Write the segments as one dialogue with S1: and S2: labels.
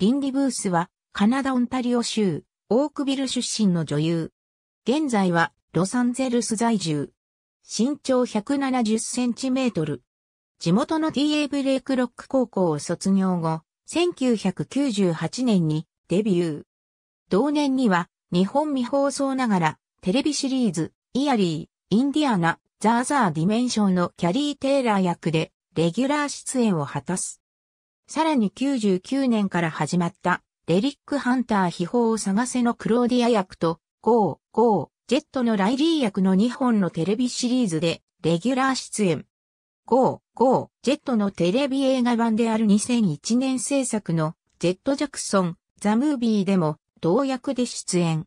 S1: リンディブースは、カナダ・オンタリオ州、オークビル出身の女優。現在は、ロサンゼルス在住。身長170センチメートル。地元の TA ブレイクロック高校を卒業後、1998年にデビュー。同年には、日本未放送ながら、テレビシリーズ、イヤリー、インディアナ、ザーザーディメンションのキャリー・テイラー役で、レギュラー出演を果たす。さらに99年から始まったレリックハンター秘宝を探せのクローディア役と、ゴー、ゴー、ジェットのライリー役の2本のテレビシリーズでレギュラー出演。ゴー、ゴー、ジェットのテレビ映画版である2001年制作のジェット・ジャクソン、ザ・ムービーでも同役で出演。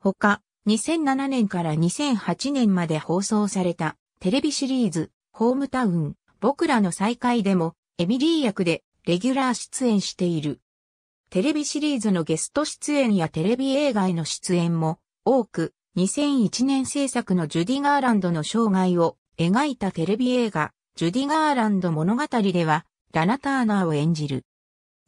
S1: 他、2007年から2008年まで放送されたテレビシリーズ、ホームタウン、僕らの再会でもエミリー役でレギュラー出演している。テレビシリーズのゲスト出演やテレビ映画への出演も多く、2001年制作のジュディ・ガーランドの生涯を描いたテレビ映画、ジュディ・ガーランド物語では、ラナ・ターナーを演じる。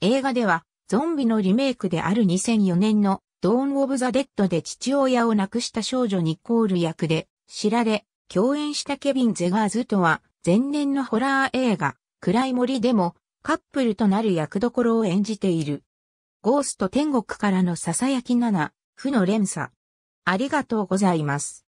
S1: 映画では、ゾンビのリメイクである2004年のドーン・オブ・ザ・デッドで父親を亡くした少女ニコール役で知られ、共演したケビン・ゼガーズとは前年のホラー映画、暗い森でもカップルとなる役どころを演じている。ゴースト天国からのささやき7、負の連鎖。ありがとうございます。